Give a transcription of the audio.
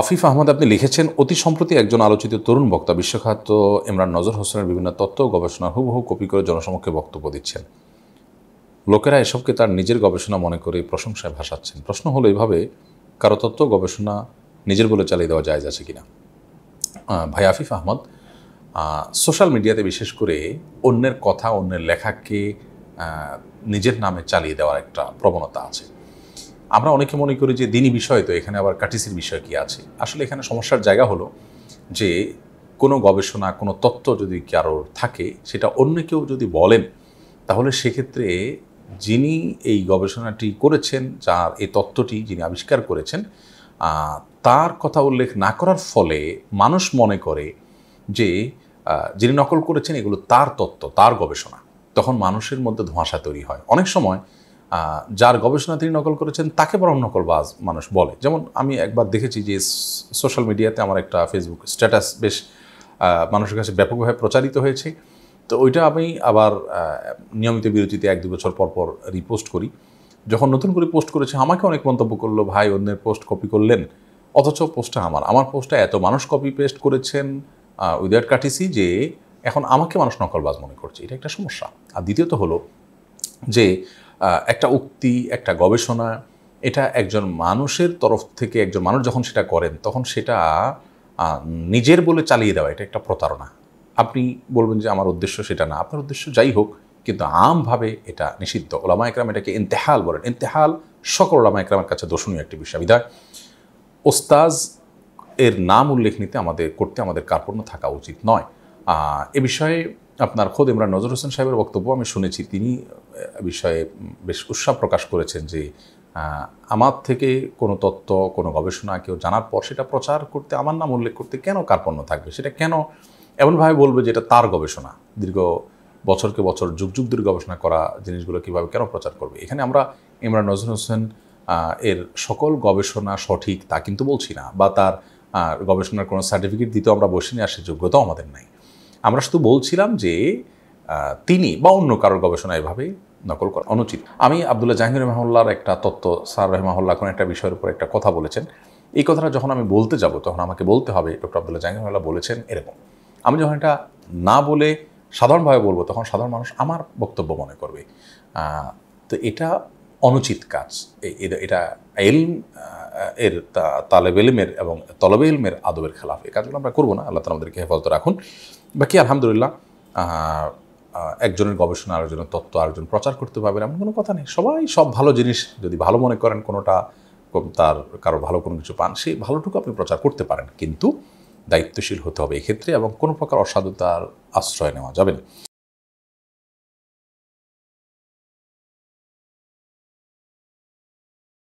আফিফ আহমদ আপনি লিখেছেন অতি সম্প্রতি একজন আলোচিত তরুণ বক্তা বিশ্বখ্যাত ইমরান নজর হোসেনের বিভিন্ন তত্ত্ব গবেষণা হুবহু কপি করে জনসমক্ষে বক্তব্য দিচ্ছেন লোকেরা এসবকে তার নিজের গবেষণা মনে করে প্রশংসায় ভাসাচ্ছেন প্রশ্ন হলো এভাবে কারো তত্ত্ব গবেষণা নিজের বলে চালিয়ে দেওয়া যায় আছে কিনা ভাই আফিফ আহমদ সোশ্যাল মিডিয়াতে বিশেষ করে অন্যের কথা অন্যের লেখাকে নিজের নামে চালিয়ে দেওয়ার একটা প্রবণতা আছে আমরা অনেকে মনে করি যে দিনই বিষয় তো এখানে আবার কাটিসির বিষয় কি আছে আসলে এখানে সমস্যার জায়গা হলো যে কোনো গবেষণা কোনো তত্ত্ব যদি কারোর থাকে সেটা অন্য কেউ যদি বলেন তাহলে সেক্ষেত্রে যিনি এই গবেষণাটি করেছেন যার এই তত্ত্বটি যিনি আবিষ্কার করেছেন তার কথা উল্লেখ না করার ফলে মানুষ মনে করে যে যিনি নকল করেছেন এগুলো তার তত্ত্ব তার গবেষণা তখন মানুষের মধ্যে ধোঁয়াশা তৈরি হয় অনেক সময় যার গবেষণা তিনি নকল করেছেন তাকে বরং নকলবাজ মানুষ বলে যেমন আমি একবার দেখেছি যে সোশ্যাল মিডিয়াতে আমার একটা ফেসবুক স্ট্যাটাস বেশ মানুষের কাছে ব্যাপকভাবে প্রচারিত হয়েছে তো ওইটা আমি আবার নিয়মিত বিরতিতে এক দু বছর পর পর রিপোস্ট করি যখন নতুন করে পোস্ট করেছে আমাকে অনেক মন্তব্য করলো ভাই অন্যের পোস্ট কপি করলেন অথচ পোস্টটা আমার আমার পোস্টটা এত মানুষ কপি পেস্ট করেছেন উইদাউট কাটিসি যে এখন আমাকে মানুষ নকলবাজ মনে করছে এটা একটা সমস্যা আর দ্বিতীয়ত হলো যে একটা উক্তি একটা গবেষণা এটা একজন মানুষের তরফ থেকে একজন মানুষ যখন সেটা করেন তখন সেটা নিজের বলে চালিয়ে দেওয়া এটা একটা প্রতারণা আপনি বলবেন যে আমার উদ্দেশ্য সেটা না আপনার উদ্দেশ্য যাই হোক কিন্তু আমভাবে এটা নিষিদ্ধ ওলামা একরাম এটাকে ইন্তেহাল বলেন ইন্তেহাল সকল ওলামা একরামের কাছে দর্শনীয় একটি বিষয় বিধায় ওস্তাজ এর নাম উল্লেখ নিতে আমাদের করতে আমাদের কার্পণ্য থাকা উচিত নয় এ বিষয়ে আপনার খোদ ইমরান নজর হোসেন সাহেবের বক্তব্য আমি শুনেছি তিনি বিষয়ে বেশ উৎসাহ প্রকাশ করেছেন যে আমার থেকে কোনো তত্ত্ব কোনো গবেষণা কেউ জানার পর সেটা প্রচার করতে আমার নাম উল্লেখ করতে কেন কার্পণ্য থাকবে সেটা কেন এমনভাবে বলবে যেটা তার গবেষণা দীর্ঘ বছরকে বছর যুগ যুগ ধরে গবেষণা করা জিনিসগুলো কীভাবে কেন প্রচার করবে এখানে আমরা ইমরান নজরুল হোসেন এর সকল গবেষণা সঠিক তা কিন্তু বলছি না বা তার গবেষণার কোনো সার্টিফিকেট দিতেও আমরা বসে নিয়ে আসার যোগ্যতাও আমাদের নাই আমরা শুধু বলছিলাম যে তিনি বা অন্য কারোর গবেষণা এভাবে নকল করা অনুচিত আমি আবদুল্লাহ জাহাঙ্গীর রহমাল্লার একটা তত্ত্ব স্যার রহমাহুল্লাহ কোনো একটা বিষয়ের উপর একটা কথা বলেছেন এই কথাটা যখন আমি বলতে যাব তখন আমাকে বলতে হবে ডক্টর আবদুল্লাহ জাহাঙ্গীর রহমাল্লাহ বলেছেন এরকম আমি যখন এটা না বলে সাধারণভাবে বলবো তখন সাধারণ মানুষ আমার বক্তব্য মনে করবে তো এটা অনুচিত কাজ এটা এলম এর তালেব এলমের এবং তলবে এলমের আদবের খেলাফ এই কাজগুলো আমরা করবো না আল্লাহ তালা আমাদেরকে হেফাজত রাখুন বাকি আলহামদুলিল্লাহ একজনের গবেষণা আরেকজনের তত্ত্ব আরেকজন প্রচার করতে পারবেন এমন কোনো কথা নেই সবাই সব ভালো জিনিস যদি ভালো মনে করেন কোনোটা তার কারো ভালো কোনো কিছু পান সেই ভালোটুকু আপনি প্রচার করতে পারেন কিন্তু দায়িত্বশীল হতে হবে এক্ষেত্রে এবং কোনো প্রকার অসাধুতার আশ্রয় নেওয়া যাবে না